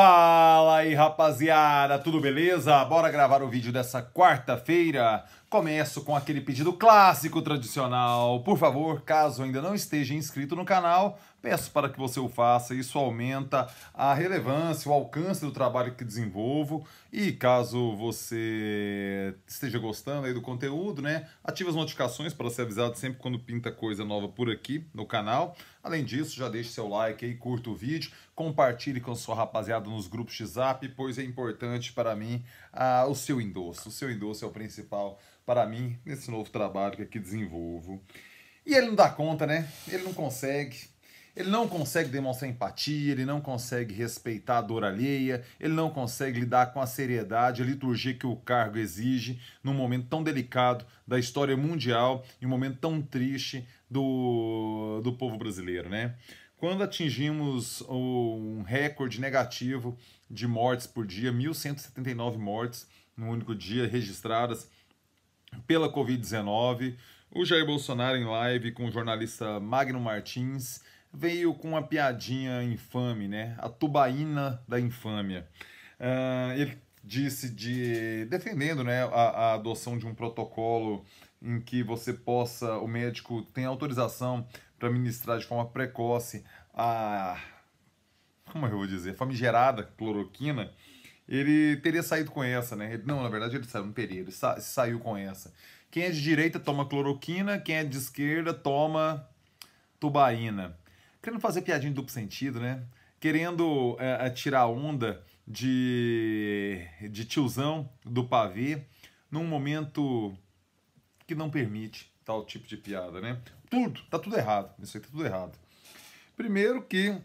Fala aí rapaziada, tudo beleza? Bora gravar o vídeo dessa quarta-feira. Começo com aquele pedido clássico tradicional. Por favor, caso ainda não esteja inscrito no canal, Peço para que você o faça, isso aumenta a relevância, o alcance do trabalho que desenvolvo. E caso você esteja gostando aí do conteúdo, né, ative as notificações para ser avisado sempre quando pinta coisa nova por aqui no canal. Além disso, já deixe seu like aí, curta o vídeo, compartilhe com sua rapaziada nos grupos zap pois é importante para mim ah, o seu endosso. O seu endosso é o principal para mim nesse novo trabalho que aqui desenvolvo. E ele não dá conta, né? Ele não consegue ele não consegue demonstrar empatia, ele não consegue respeitar a dor alheia, ele não consegue lidar com a seriedade, a liturgia que o cargo exige num momento tão delicado da história mundial e um momento tão triste do, do povo brasileiro, né? Quando atingimos um recorde negativo de mortes por dia, 1.179 mortes no único dia registradas pela Covid-19, o Jair Bolsonaro em live com o jornalista Magno Martins veio com uma piadinha infame, né? A tubaína da infâmia. Uh, ele disse de defendendo né, a, a, adoção de um protocolo em que você possa, o médico tem autorização para ministrar de forma precoce a como eu vou dizer, famigerada cloroquina, ele teria saído com essa, né? Ele, não, na verdade ele saiu, não teria, ele sa, saiu com essa. Quem é de direita toma cloroquina, quem é de esquerda toma tubaína querendo fazer piadinha em duplo sentido, né? Querendo é, é tirar onda de, de tiozão do pavê num momento que não permite tal tipo de piada, né? Tudo, tá tudo errado. Isso aí tá tudo errado. Primeiro que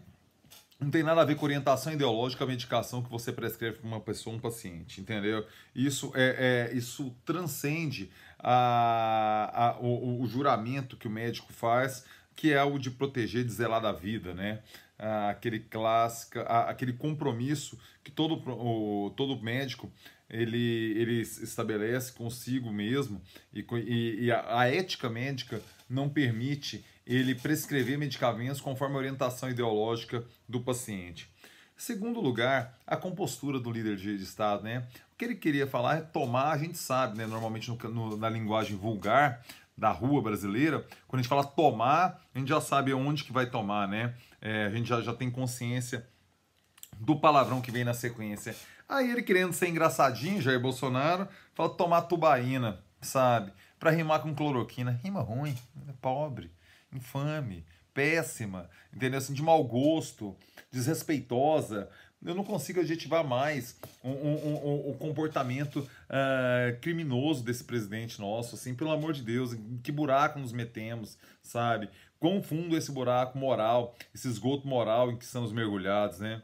não tem nada a ver com orientação ideológica a medicação que você prescreve para uma pessoa, um paciente, entendeu? Isso é, é isso transcende a, a o, o, juramento que o médico faz que é o de proteger, de zelar da vida, né? Ah, aquele clássico, ah, aquele compromisso que todo, o, todo médico ele, ele estabelece consigo mesmo e, e, e a, a, ética médica não permite ele prescrever medicamentos conforme a orientação ideológica do paciente. Segundo lugar, a compostura do líder de Estado, né? O que ele queria falar é tomar, a gente sabe, né? Normalmente no, no, na linguagem vulgar, da rua brasileira, quando a gente fala tomar, a gente já sabe onde que vai tomar, né? É, a gente já, já tem consciência do palavrão que vem na sequência. Aí ele querendo ser engraçadinho, Jair Bolsonaro, fala tomar tubaína, sabe? Para rimar com cloroquina. Rima ruim, é pobre, infame, péssima, entendeu? Assim, de mau gosto, desrespeitosa eu não consigo adjetivar mais o, comportamento uh, criminoso desse presidente nosso, assim, pelo amor de Deus, em que buraco nos metemos, sabe? Quão fundo é esse buraco moral, esse esgoto moral em que estamos mergulhados, né?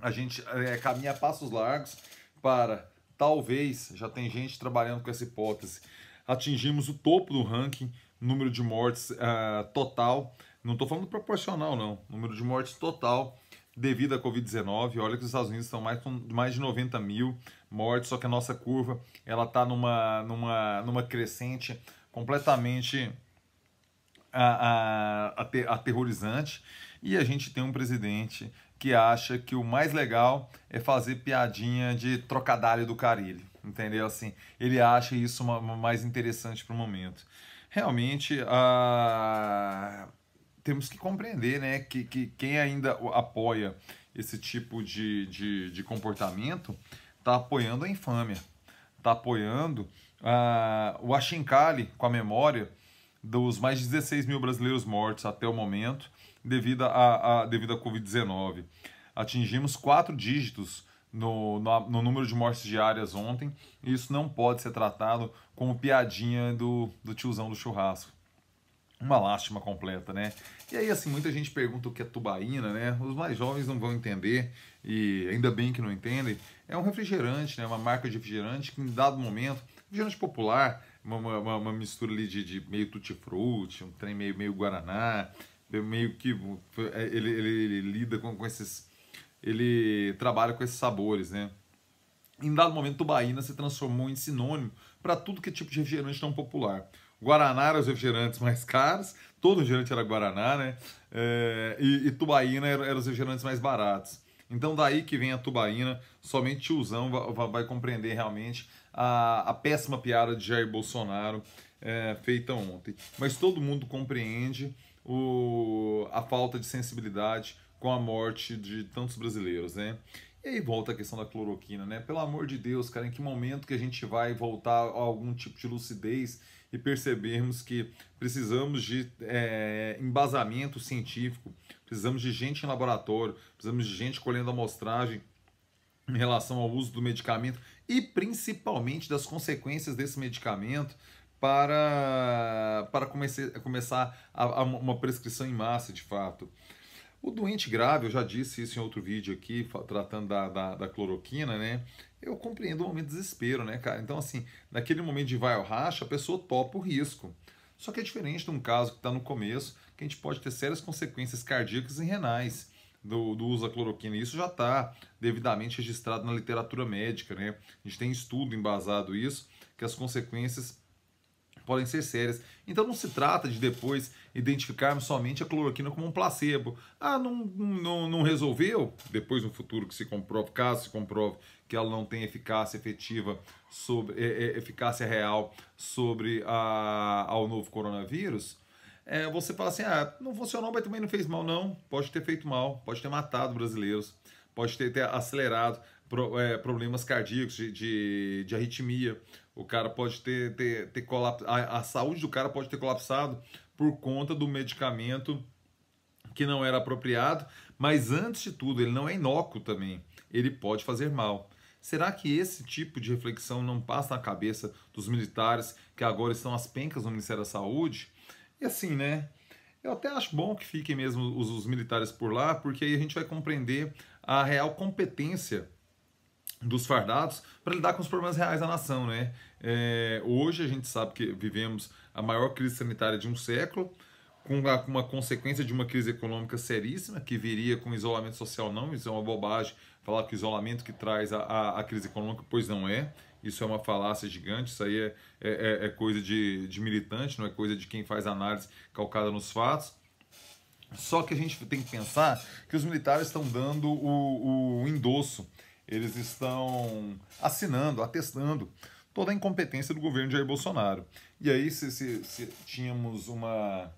A gente eh, é, caminha a passos largos para, talvez, já tem gente trabalhando com essa hipótese, atingimos o topo do ranking, número de mortes uh, total, não estou falando proporcional não, número de mortes total devido à Covid-19. Olha que os Estados Unidos estão mais, com mais de 90 mil mortes, só que a nossa curva ela está numa, numa, numa crescente completamente a, a, a, aterrorizante. E a gente tem um presidente que acha que o mais legal é fazer piadinha de trocadilho do carilho, entendeu? Assim, ele acha isso uma, uma mais interessante para o momento. Realmente, a temos que compreender né, que, que quem ainda apoia esse tipo de, de, de comportamento está apoiando a infâmia, está apoiando ah, o achincalhe com a memória dos mais de 16 mil brasileiros mortos até o momento devido à a, a, devido à Covid-19. Atingimos quatro dígitos no, no, no, número de mortes diárias ontem e isso não pode ser tratado como piadinha do, do tiozão do churrasco uma lástima completa, né? E aí, assim, muita gente pergunta o que é tubaína, né? Os mais jovens não vão entender, e ainda bem que não entendem. É um refrigerante, né? Uma marca de refrigerante que, em dado momento, refrigerante popular, uma, uma, uma mistura ali de, de meio tutti-frutti, um trem meio, meio guaraná, meio que é, ele, ele, ele lida com, com esses... Ele trabalha com esses sabores, né? Em dado momento, tubaína se transformou em sinônimo para tudo que é tipo de refrigerante tão popular. Guaraná era os refrigerantes mais caros, todo refrigerante era Guaraná, né? É, e, e tubaína eram era os refrigerantes mais baratos. Então daí que vem a tubaína, somente tiozão vai, vai compreender realmente a, a, péssima piada de Jair Bolsonaro é, feita ontem. Mas todo mundo compreende o, a falta de sensibilidade com a morte de tantos brasileiros, né? E aí volta a questão da cloroquina, né? Pelo amor de Deus, cara, em que momento que a gente vai voltar a algum tipo de lucidez e percebermos que precisamos de é, embasamento científico, precisamos de gente em laboratório, precisamos de gente colhendo amostragem em relação ao uso do medicamento e principalmente das consequências desse medicamento para, para comece, começar a, a uma prescrição em massa de fato. O doente grave, eu já disse isso em outro vídeo aqui, tratando da, da, da cloroquina, né? Eu compreendo o momento de desespero, né, cara? Então, assim, naquele momento de vai ao racha, a pessoa topa o risco. Só que é diferente de um caso que está no começo, que a gente pode ter sérias consequências cardíacas e renais do, do uso da cloroquina. E isso já está devidamente registrado na literatura médica, né? A gente tem estudo embasado isso, que as consequências podem ser sérias. Então não se trata de depois identificarmos somente a cloroquina como um placebo. Ah, não, não, não resolveu? Depois no futuro que se comprove, caso se comprove que ela não tem eficácia efetiva sobre é, é, eficácia real sobre a, ao novo coronavírus, é, você fala assim, ah, não funcionou, mas também não fez mal não. Pode ter feito mal, pode ter matado brasileiros, pode ter, ter acelerado pro, é, problemas cardíacos, de, de, de, arritmia. O cara pode ter, ter, ter colapsado. A, a saúde do cara pode ter colapsado por conta do medicamento que não era apropriado. Mas antes de tudo, ele não é inócuo também. Ele pode fazer mal. Será que esse tipo de reflexão não passa na cabeça dos militares que agora estão às pencas no Ministério da Saúde? E assim, né? Eu até acho bom que fiquem mesmo os, os militares por lá, porque aí a gente vai compreender a real competência dos fardados para lidar com os problemas reais da nação, né? É, hoje a gente sabe que vivemos a maior crise sanitária de um século, com uma, consequência de uma crise econômica seríssima que viria com isolamento social não, isso é uma bobagem falar que o isolamento que traz a, a, a crise econômica, pois não é. Isso é uma falácia gigante, isso aí é, é, é, é coisa de, de militante, não é coisa de quem faz análise calcada nos fatos. Só que a gente tem que pensar que os militares estão dando o, o endosso eles estão assinando, atestando toda a incompetência do governo de Jair Bolsonaro. E aí, se, se, se tínhamos uma,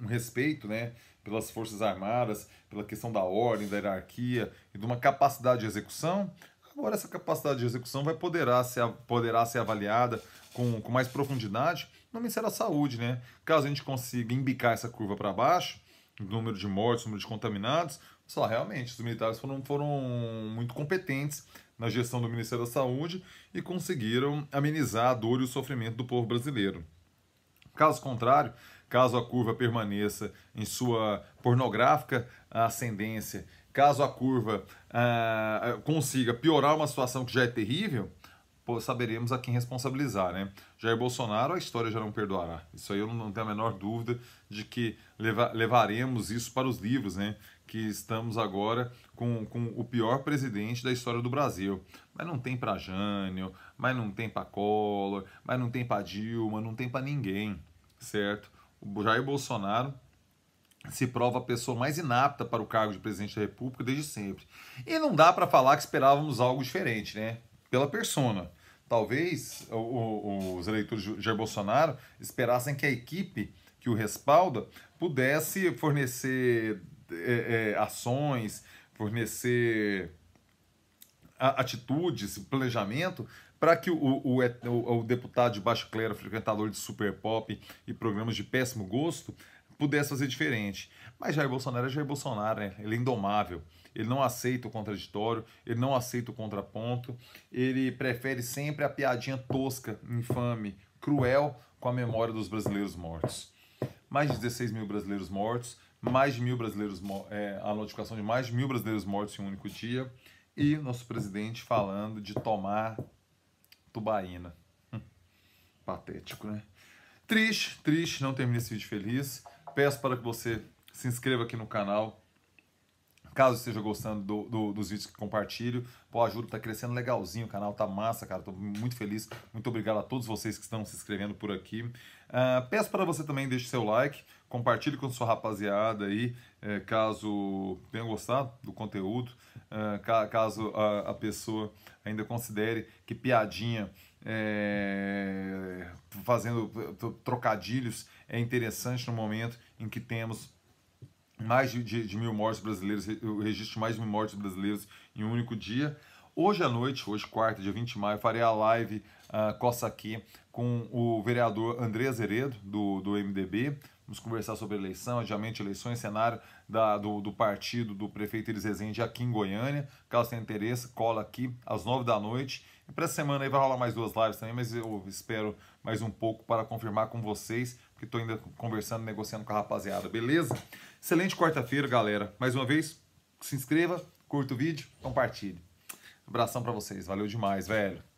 um respeito né, pelas Forças Armadas, pela questão da ordem, da hierarquia e de uma capacidade de execução, agora essa capacidade de execução vai poderá ser, poderá ser avaliada com, com mais profundidade no Ministério da Saúde. Né? Caso a gente consiga embicar essa curva para baixo, número de mortes, número de contaminados, só realmente, os militares foram, foram muito competentes na gestão do Ministério da Saúde e conseguiram amenizar a dor e o sofrimento do povo brasileiro. Caso contrário, caso a curva permaneça em sua pornográfica ascendência, caso a curva ah, consiga piorar uma situação que já é terrível, saberemos a quem responsabilizar, né? Jair Bolsonaro, a história já não perdoará. Isso aí eu não tenho a menor dúvida de que leva, levaremos isso para os livros, né? Que estamos agora com, com o pior presidente da história do Brasil. Mas não tem para Jânio, mas não tem para Collor, mas não tem para Dilma, não tem para ninguém, certo? O Jair Bolsonaro se prova a pessoa mais inapta para o cargo de presidente da República desde sempre. E não dá para falar que esperávamos algo diferente, né? pela persona. Talvez o, o, os eleitores de Jair Bolsonaro esperassem que a equipe que o respalda pudesse fornecer é, é, ações, fornecer atitudes, planejamento para que o, o, o, o, deputado de baixo clero, frequentador de super pop e programas de péssimo gosto, pudesse fazer diferente. Mas Jair Bolsonaro é Jair Bolsonaro, né? ele é indomável. Ele não aceita o contraditório, ele não aceita o contraponto, ele prefere sempre a piadinha tosca, infame, cruel com a memória dos brasileiros mortos. Mais de 16 mil brasileiros mortos, mais de mil brasileiros é, a notificação de mais de mil brasileiros mortos em um único dia e nosso presidente falando de tomar tubaína. Hum, patético, né? Triste, triste, não termina esse vídeo feliz peço para que você se inscreva aqui no canal. Caso esteja gostando do, do, dos vídeos que compartilho, pô, ajuda, tá crescendo legalzinho, o canal tá massa, cara. Tô muito feliz. Muito obrigado a todos vocês que estão se inscrevendo por aqui. Uh, peço para você também deixe seu like, compartilhe com sua rapaziada aí, é, caso tenha gostado do conteúdo, uh, ca caso a, a, pessoa ainda considere que piadinha é, fazendo trocadilhos é interessante no momento em que temos mais de, de, de mil mortes brasileiros, eu registro mais de mil mortes brasileiros em um único dia. Hoje à noite, hoje quarta, dia 20 de maio, farei a live uh, Costa aqui com o vereador André Azeredo, do, do MDB, Vamos conversar sobre eleição, adiamento de eleições, cenário da, do, do, partido do prefeito Elis Rezende aqui em Goiânia. Caso tenha interesse, cola aqui às nove da noite. E para essa semana aí vai rolar mais duas lives também, mas eu espero mais um pouco para confirmar com vocês, porque estou ainda conversando, negociando com a rapaziada, beleza? Excelente quarta-feira, galera. Mais uma vez, se inscreva, curta o vídeo, compartilhe. Abração para vocês, valeu demais, velho.